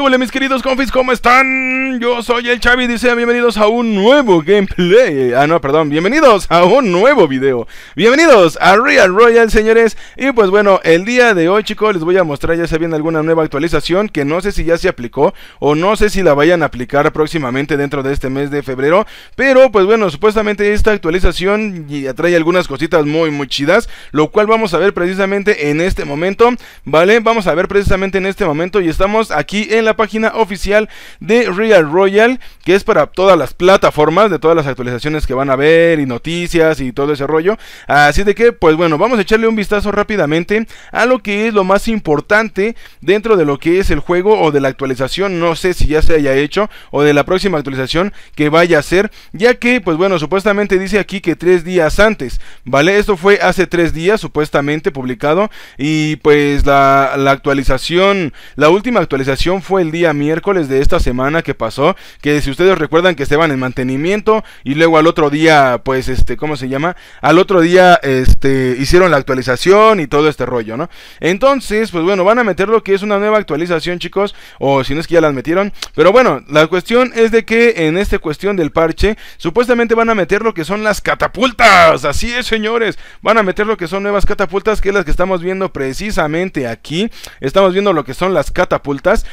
hola mis queridos confis? ¿Cómo están? Yo soy el Chavi dice bienvenidos a un nuevo gameplay. Ah, no, perdón, bienvenidos a un nuevo video. Bienvenidos a Real Royal, señores. Y pues bueno, el día de hoy, chicos, les voy a mostrar ya se viene alguna nueva actualización que no sé si ya se aplicó o no sé si la vayan a aplicar próximamente dentro de este mes de febrero. Pero pues bueno, supuestamente esta actualización ya trae algunas cositas muy, muy chidas, lo cual vamos a ver precisamente en este momento, ¿vale? Vamos a ver precisamente en este momento y estamos aquí en la la página oficial de Real Royal, que es para todas las plataformas, de todas las actualizaciones que van a ver y noticias y todo ese rollo. Así de que, pues bueno, vamos a echarle un vistazo rápidamente a lo que es lo más importante dentro de lo que es el juego o de la actualización, no sé si ya se haya hecho, o de la próxima actualización que vaya a ser, ya que, pues bueno, supuestamente dice aquí que tres días antes, ¿vale? Esto fue hace tres días, supuestamente publicado, y pues la, la actualización, la última actualización fue el día miércoles de esta semana que pasó, que si ustedes recuerdan que estaban en mantenimiento y luego al otro día, pues este, ¿cómo se llama? Al otro día este hicieron la actualización y todo este rollo, ¿no? Entonces, pues bueno, van a meter lo que es una nueva actualización, chicos, o si no es que ya las metieron, pero bueno, la cuestión es de que en esta cuestión del parche supuestamente van a meter lo que son las catapultas, así es, señores, van a meter lo que son nuevas catapultas que es las que estamos viendo precisamente aquí. Estamos viendo lo que son las catapultas,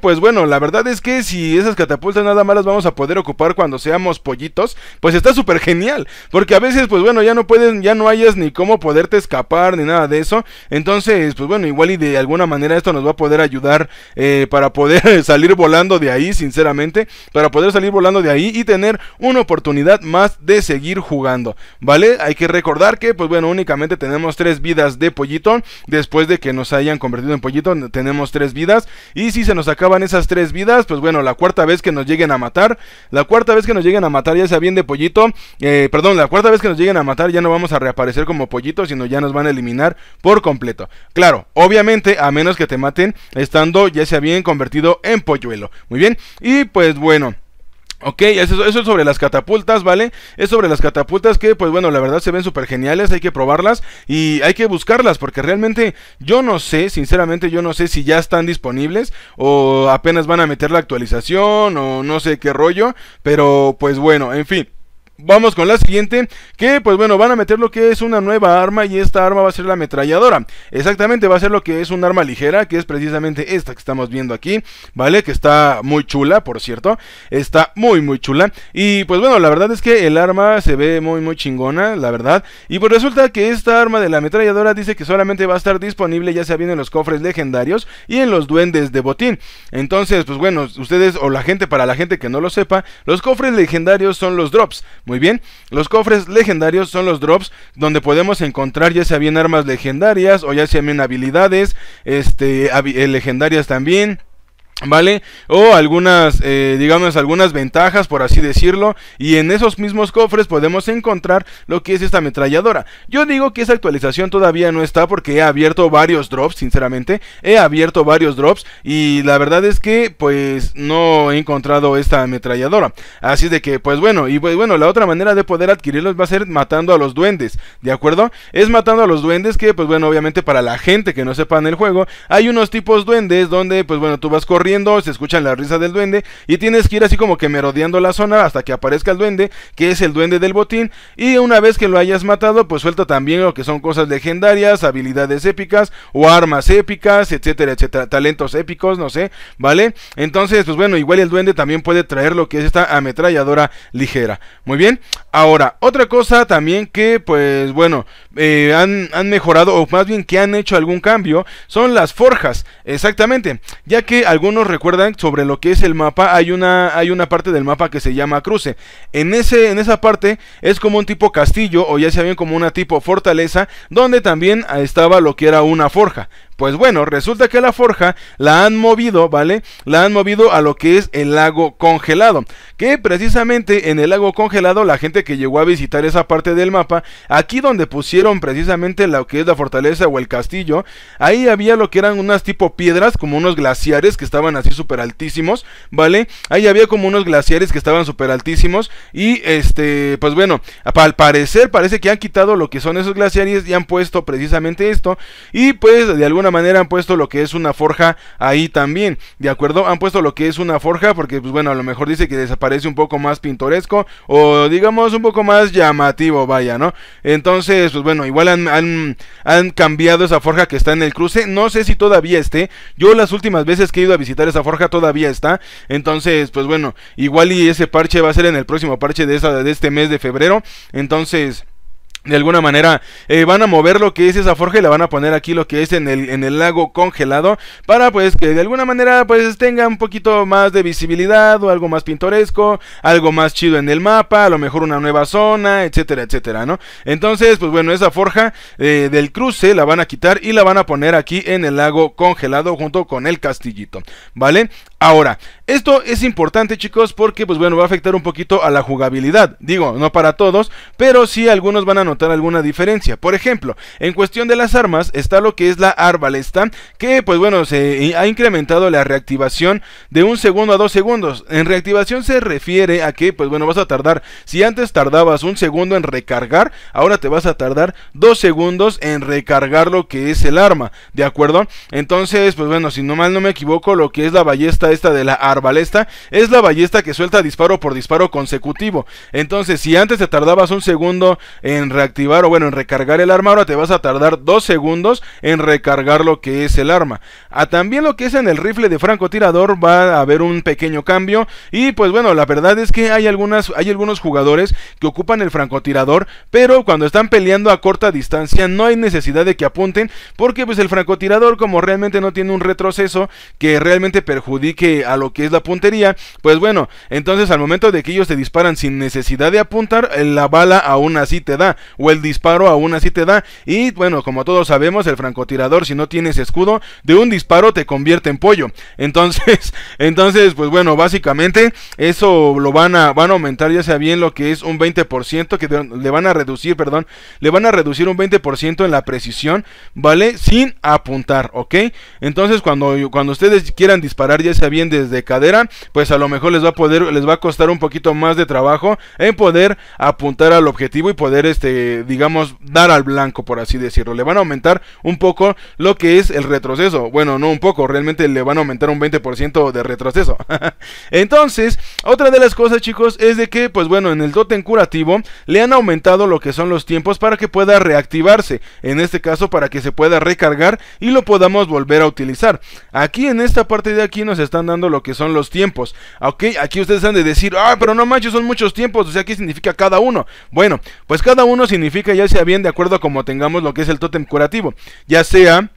pues bueno, la verdad es que si esas catapultas nada más las vamos a poder ocupar cuando seamos pollitos, pues está súper genial. Porque a veces, pues bueno, ya no pueden, ya no hayas ni cómo poderte escapar ni nada de eso. Entonces, pues bueno, igual y de alguna manera esto nos va a poder ayudar eh, para poder salir volando de ahí, sinceramente. Para poder salir volando de ahí y tener una oportunidad más de seguir jugando. ¿Vale? Hay que recordar que, pues bueno, únicamente tenemos tres vidas de pollito. Después de que nos hayan convertido en pollito, tenemos tres vidas. Y si se nos acaban esas tres vidas, pues bueno, la cuarta vez que nos lleguen a matar, la cuarta vez que nos lleguen a matar ya sea bien de pollito, eh, perdón, la cuarta vez que nos lleguen a matar ya no vamos a reaparecer como pollito, sino ya nos van a eliminar por completo. Claro, obviamente a menos que te maten estando ya sea bien convertido en polluelo. Muy bien, y pues bueno. Ok, eso, es sobre las catapultas, ¿vale? Es sobre las catapultas que, pues bueno, la verdad se ven súper geniales, hay que probarlas y hay que buscarlas porque realmente yo no sé, sinceramente yo no sé si ya están disponibles o apenas van a meter la actualización o no sé qué rollo, pero pues bueno, en fin. Vamos con la siguiente, que pues bueno, van a meter lo que es una nueva arma y esta arma va a ser la ametralladora. Exactamente, va a ser lo que es un arma ligera, que es precisamente esta que estamos viendo aquí, ¿vale? Que está muy chula, por cierto, está muy muy chula. Y pues bueno, la verdad es que el arma se ve muy muy chingona, la verdad. Y pues resulta que esta arma de la ametralladora dice que solamente va a estar disponible ya sea bien en los cofres legendarios y en los duendes de botín. Entonces, pues bueno, ustedes o la gente, para la gente que no lo sepa, los cofres legendarios son los drops muy bien, los cofres legendarios son los drops donde podemos encontrar ya sea bien armas legendarias o ya sea bien habilidades este, eh, legendarias también. ¿Vale? O algunas, eh, digamos, algunas ventajas, por así decirlo. Y en esos mismos cofres podemos encontrar lo que es esta ametralladora. Yo digo que esa actualización todavía no está porque he abierto varios drops, sinceramente. He abierto varios drops y la verdad es que, pues, no he encontrado esta ametralladora. Así de que, pues bueno, y pues bueno, la otra manera de poder adquirirlos va a ser matando a los duendes, ¿de acuerdo? Es matando a los duendes que, pues bueno, obviamente para la gente que no sepa en el juego, hay unos tipos duendes donde, pues bueno, tú vas corriendo se escuchan la risa del duende y tienes que ir así como que merodeando la zona hasta que aparezca el duende, que es el duende del botín, y una vez que lo hayas matado, pues suelta también lo que son cosas legendarias, habilidades épicas o armas épicas, etcétera, etcétera, talentos épicos, no sé, ¿vale? Entonces, pues bueno, igual el duende también puede traer lo que es esta ametralladora ligera. Muy bien. Ahora, otra cosa también que pues bueno, eh, han, mejorado, o más bien que han hecho algún cambio, son las forjas, exactamente, ya que algunos recuerdan sobre lo que es el mapa, hay una, hay una parte del mapa que se llama cruce, en, ese, en esa parte es como un tipo castillo, o ya sea bien como una tipo fortaleza, donde también estaba lo que era una forja, pues bueno, resulta que la forja la han movido, ¿vale? La han movido a lo que es el lago congelado. Que precisamente en el lago congelado, la gente que llegó a visitar esa parte del mapa, aquí donde pusieron precisamente lo que es la fortaleza o el castillo, ahí había lo que eran unas tipo piedras, como unos glaciares que estaban así súper altísimos, ¿vale? Ahí había como unos glaciares que estaban súper altísimos y este, pues bueno, al parecer parece que han quitado lo que son esos glaciares y han puesto precisamente esto y pues de alguna manera han puesto lo que es una forja ahí también, ¿de acuerdo? Han puesto lo que es una forja porque, pues bueno, a lo mejor dice que desaparece un poco más pintoresco o digamos un poco más llamativo, vaya, ¿no? Entonces, pues bueno, igual han, han, han cambiado esa forja que está en el cruce, no sé si todavía esté, yo las últimas veces que he ido a visitar esa forja todavía está, entonces, pues bueno, igual y ese parche va a ser en el próximo parche de, esa, de este mes de febrero, entonces de alguna manera eh, van a mover lo que es esa forja y la van a poner aquí lo que es en el, en el lago congelado para pues que de alguna manera pues tenga un poquito más de visibilidad o algo más pintoresco, algo más chido en el mapa, a lo mejor una nueva zona, etcétera, etcétera, ¿no? Entonces pues bueno, esa forja eh, del cruce la van a quitar y la van a poner aquí en el lago congelado junto con el castillito, ¿vale? Ahora, esto es importante chicos porque pues bueno, va a afectar un poquito a la jugabilidad. Digo, no para todos, pero sí algunos van a notar alguna diferencia. Por ejemplo, en cuestión de las armas está lo que es la arbalesta, que pues bueno, se eh, ha incrementado la reactivación de un segundo a dos segundos. En reactivación se refiere a que pues bueno, vas a tardar, si antes tardabas un segundo en recargar, ahora te vas a tardar dos segundos en recargar lo que es el arma, ¿de acuerdo? Entonces pues bueno, si no mal no me equivoco, lo que es la ballesta esta de la arbalesta es la ballesta que suelta disparo por disparo consecutivo. Entonces, si antes te tardabas un segundo en reactivar o bueno, en recargar el arma, ahora te vas a tardar dos segundos en recargar lo que es el arma. A ah, también lo que es en el rifle de francotirador va a haber un pequeño cambio y pues bueno, la verdad es que hay algunas hay algunos jugadores que ocupan el francotirador, pero cuando están peleando a corta distancia no hay necesidad de que apunten porque pues el francotirador como realmente no tiene un retroceso que realmente perjudique a lo que es la puntería, pues bueno, entonces al momento de que ellos te disparan sin necesidad de apuntar, eh, la bala aún así te da, o el disparo aún así te da, y bueno, como todos sabemos, el francotirador si no tienes escudo, de un disparo te convierte en pollo. Entonces, entonces pues bueno, básicamente eso lo van a, van a aumentar ya sea bien lo que es un 20%, que le van a reducir, perdón, le van a reducir un 20% en la precisión, ¿vale? Sin apuntar, ¿ok? Entonces cuando, cuando ustedes quieran disparar ya sea bien desde cadera, pues a lo mejor les va a poder, les va a costar un poquito más de trabajo en poder apuntar al objetivo y poder, este, digamos, dar al blanco, por así decirlo. Le van a aumentar un poco lo que es el retroceso. Bueno, no un poco, realmente le van a aumentar un 20% de retroceso. Entonces, otra de las cosas, chicos, es de que, pues bueno, en el totem curativo le han aumentado lo que son los tiempos para que pueda reactivarse. En este caso, para que se pueda recargar y lo podamos volver a utilizar. Aquí en esta parte de aquí nos están dando lo que son los tiempos. Ok, aquí ustedes han de decir, ah, pero no manches, son muchos tiempos. O sea, ¿qué significa cada uno? Bueno, pues cada uno significa ya sea bien de acuerdo a como tengamos lo que es el tótem curativo. Ya sea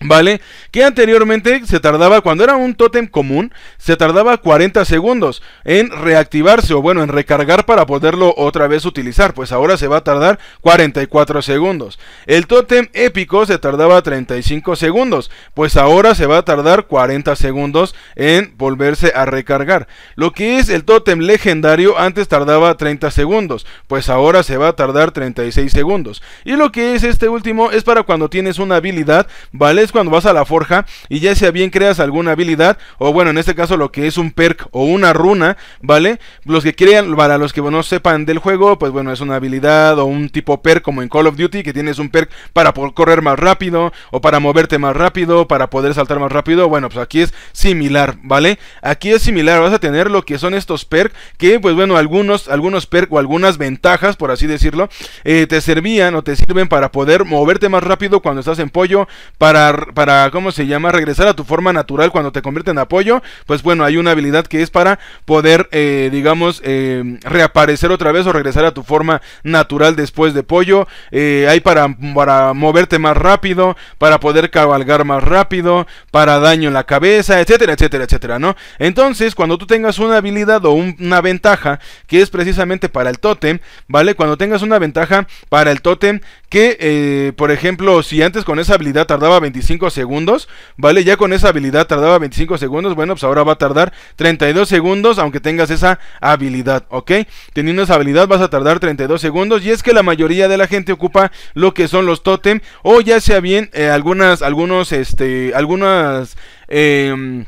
¿Vale? Que anteriormente se tardaba, cuando era un tótem común, se tardaba 40 segundos en reactivarse o bueno, en recargar para poderlo otra vez utilizar. Pues ahora se va a tardar 44 segundos. El tótem épico se tardaba 35 segundos. Pues ahora se va a tardar 40 segundos en volverse a recargar. Lo que es el tótem legendario antes tardaba 30 segundos. Pues ahora se va a tardar 36 segundos. Y lo que es este último es para cuando tienes una habilidad, ¿vale? es cuando vas a la forja y ya sea bien creas alguna habilidad, o bueno, en este caso lo que es un perk o una runa, ¿vale? Los que crean, para los que no sepan del juego, pues bueno, es una habilidad o un tipo perk como en Call of Duty, que tienes un perk para poder correr más rápido, o para moverte más rápido, para poder saltar más rápido, bueno, pues aquí es similar, ¿vale? Aquí es similar, vas a tener lo que son estos perks, que pues bueno, algunos, algunos perks o algunas ventajas, por así decirlo, eh, te servían o te sirven para poder moverte más rápido cuando estás en pollo, para para, ¿cómo se llama? Regresar a tu forma natural cuando te convierte en apoyo, pues bueno, hay una habilidad que es para poder, eh, digamos, eh, reaparecer otra vez o regresar a tu forma natural después de pollo. Eh, hay para, para moverte más rápido, para poder cabalgar más rápido, para daño en la cabeza, etcétera, etcétera, etcétera, ¿no? Entonces, cuando tú tengas una habilidad o una ventaja que es precisamente para el Totem ¿vale? Cuando tengas una ventaja para el tótem que, eh, por ejemplo, si antes con esa habilidad tardaba 25 segundos, ¿vale? Ya con esa habilidad tardaba 25 segundos, bueno, pues ahora va a tardar 32 segundos, aunque tengas esa habilidad, ¿ok? Teniendo esa habilidad vas a tardar 32 segundos, y es que la mayoría de la gente ocupa lo que son los totem, o ya sea bien eh, algunas, algunos, este, algunas... Eh,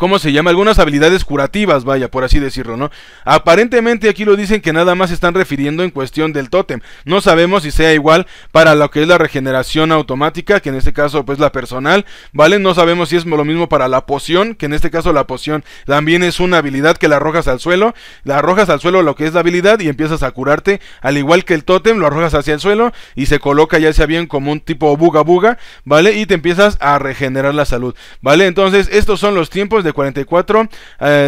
¿cómo se llama? Algunas habilidades curativas, vaya, por así decirlo, ¿no? Aparentemente aquí lo dicen que nada más están refiriendo en cuestión del tótem. No sabemos si sea igual para lo que es la regeneración automática, que en este caso pues la personal, ¿vale? No sabemos si es lo mismo para la poción, que en este caso la poción también es una habilidad que la arrojas al suelo, la arrojas al suelo lo que es la habilidad y empiezas a curarte, al igual que el tótem, lo arrojas hacia el suelo y se coloca ya sea bien como un tipo buga buga, ¿vale? Y te empiezas a regenerar la salud, ¿vale? Entonces estos son los tiempos de 44,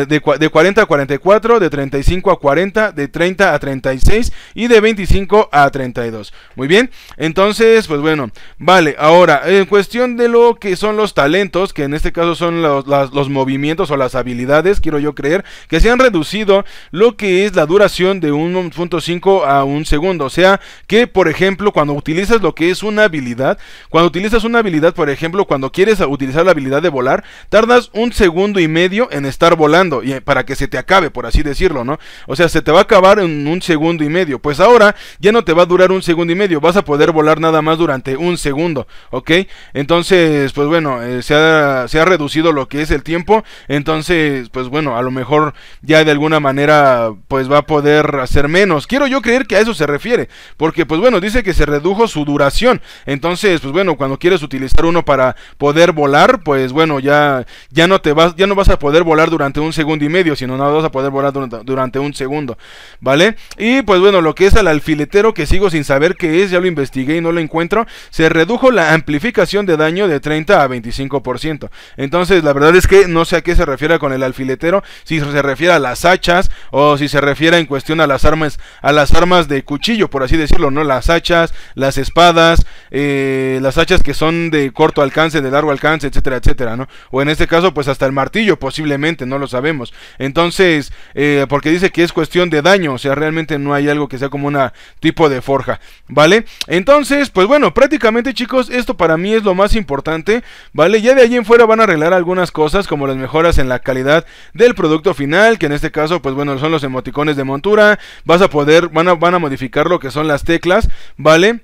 de, 40 eh, a 44, de 35 a 40, de 30 a 36 y de 25 a 32. Muy bien, entonces, pues bueno, vale, ahora, en cuestión de lo que son los talentos, que en este caso son los, movimientos o las habilidades, quiero yo creer, que se han reducido lo que es la duración de 1.5 a un segundo. O sea, que por ejemplo, cuando utilizas lo que es una habilidad, cuando utilizas una habilidad, por ejemplo, cuando quieres utilizar la habilidad de volar, tardas un segundo y medio en estar volando y eh, para que se te acabe, por así decirlo, ¿no? O sea, se te va a acabar en un segundo y medio. Pues ahora ya no te va a durar un segundo y medio, vas a poder volar nada más durante un segundo, ¿ok? Entonces, pues bueno, eh, se, ha, reducido lo que es el tiempo, entonces, pues bueno, a lo mejor ya de alguna manera, pues va a poder hacer menos. Quiero yo creer que a eso se refiere, porque pues bueno, dice que se redujo su duración, entonces, pues bueno, cuando quieres utilizar uno para poder volar, pues bueno, ya, ya no te vas ya no vas a poder volar durante un segundo y medio, sino no vas a poder volar durante, un segundo, ¿vale? Y pues bueno, lo que es el alfiletero que sigo sin saber qué es, ya lo investigué y no lo encuentro, se redujo la amplificación de daño de 30 a 25%. Entonces, la verdad es que no sé a qué se refiere con el alfiletero, si se refiere a las hachas o si se refiere en cuestión a las armas, a las armas de cuchillo, por así decirlo, ¿no? Las hachas, las espadas, eh, las hachas que son de corto alcance, de largo alcance, etcétera, etcétera, ¿no? O en este caso, pues hasta el martillo, posiblemente, no lo sabemos. Entonces, eh, porque dice que es cuestión de daño, o sea, realmente no hay algo que sea como una tipo de forja, ¿vale? Entonces, pues bueno, prácticamente chicos, esto para mí es lo más importante, ¿vale? Ya de allí en fuera van a arreglar algunas cosas, como las mejoras en la calidad del producto final, que en este caso, pues bueno, son los emoticones de montura, vas a poder, van a, van a modificar lo que son las teclas, ¿vale?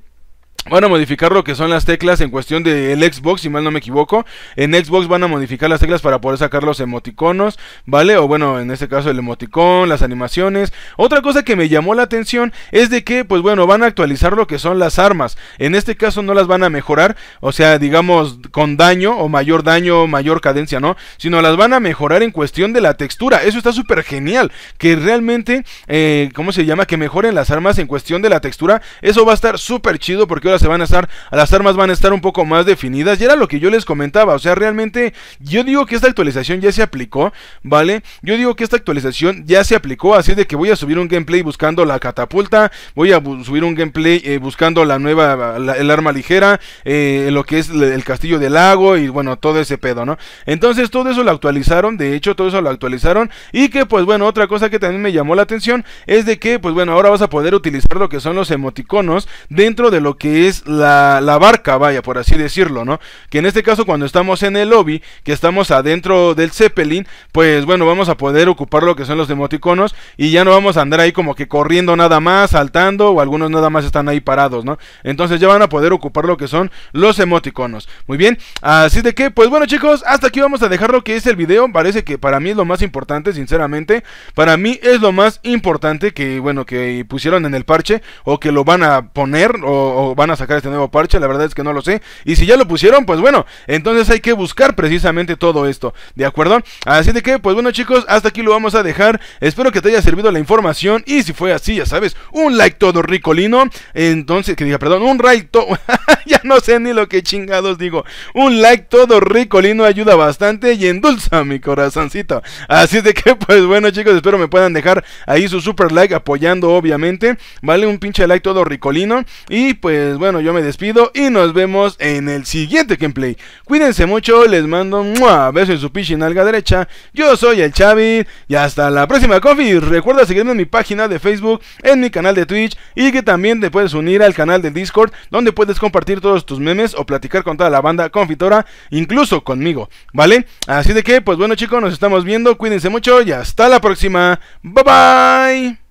van a modificar lo que son las teclas en cuestión del Xbox, si mal no me equivoco. En Xbox van a modificar las teclas para poder sacar los emoticonos, ¿vale? O bueno, en este caso el emoticón, las animaciones. Otra cosa que me llamó la atención es de que, pues bueno, van a actualizar lo que son las armas. En este caso no las van a mejorar, o sea, digamos, con daño o mayor daño, mayor cadencia, ¿no? Sino las van a mejorar en cuestión de la textura. Eso está súper genial. Que realmente, eh, ¿cómo se llama? Que mejoren las armas en cuestión de la textura. Eso va a estar súper chido porque ahora se van a estar, las armas van a estar un poco más definidas. Y era lo que yo les comentaba. O sea, realmente yo digo que esta actualización ya se aplicó, ¿vale? Yo digo que esta actualización ya se aplicó. Así de que voy a subir un gameplay buscando la catapulta. Voy a subir un gameplay eh, buscando la nueva, el arma ligera. Eh, lo que es el castillo del lago y bueno, todo ese pedo, ¿no? Entonces todo eso lo actualizaron. De hecho, todo eso lo actualizaron. Y que pues bueno, otra cosa que también me llamó la atención es de que pues bueno, ahora vas a poder utilizar lo que son los emoticonos dentro de lo que es la, barca, vaya, por así decirlo, ¿no? Que en este caso cuando estamos en el lobby, que estamos adentro del Zeppelin, pues bueno, vamos a poder ocupar lo que son los emoticonos y ya no vamos a andar ahí como que corriendo nada más, saltando o algunos nada más están ahí parados, ¿no? Entonces ya van a poder ocupar lo que son los emoticonos. Muy bien, así de que, pues bueno chicos, hasta aquí vamos a dejar lo que es el video, parece que para mí es lo más importante, sinceramente, para mí es lo más importante que, bueno, que pusieron en el parche o que lo van a poner o, o van a sacar este nuevo parche, la verdad es que no lo sé. Y si ya lo pusieron, pues bueno, entonces hay que buscar precisamente todo esto, ¿de acuerdo? Así de que, pues bueno chicos, hasta aquí lo vamos a dejar. Espero que te haya servido la información y si fue así, ya sabes, un like todo ricolino. Entonces, que diga, perdón, un like todo... ya no sé ni lo que chingados digo. Un like todo ricolino ayuda bastante y endulza mi corazoncito. Así de que, pues bueno chicos, espero me puedan dejar ahí su super like apoyando obviamente. Vale, un pinche like todo ricolino. Y pues pues bueno, yo me despido y nos vemos en el siguiente gameplay. Cuídense mucho, les mando un beso en su en alga derecha. Yo soy el Chavi y hasta la próxima, Coffee. Recuerda seguirme en mi página de Facebook, en mi canal de Twitch y que también te puedes unir al canal de Discord donde puedes compartir todos tus memes o platicar con toda la banda confitora, incluso conmigo, ¿vale? Así de que, pues bueno chicos, nos estamos viendo, cuídense mucho y hasta la próxima. Bye bye.